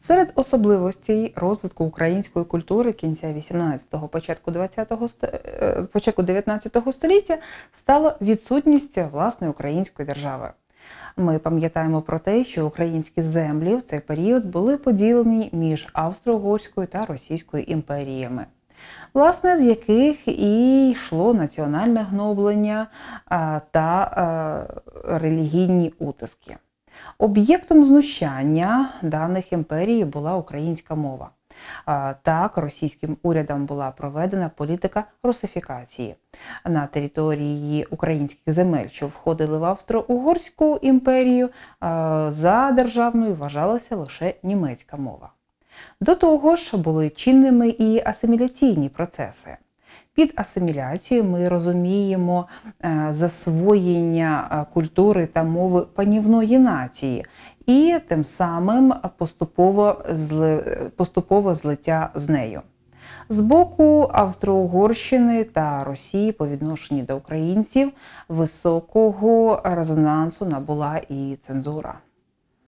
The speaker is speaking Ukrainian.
Серед особливостей розвитку української культури кінця 18-го, початку 20-го, е, початку 19-го століття стала відсутність власної української держави. Ми пам'ятаємо про те, що українські землі в цей період були поділені між Австро-Угорською та Російською імперіями. Власне, з яких і йшло національне гноблення та е, релігійні утиски. Об'єктом знущання даних імперії була українська мова. Так, російським урядом була проведена політика русифікації на території українських земель, що входили в Австро-Угорську імперію. За державною вважалася лише німецька мова. До того ж, були чинними і асиміляційні процеси. Під асиміляцією ми розуміємо е, засвоєння е, культури та мови панівної нації. І тим самим поступово поступово злиття з нею. З боку Австро-Угорщини та Росії по відношенні до українців високого резонансу набула і цензура.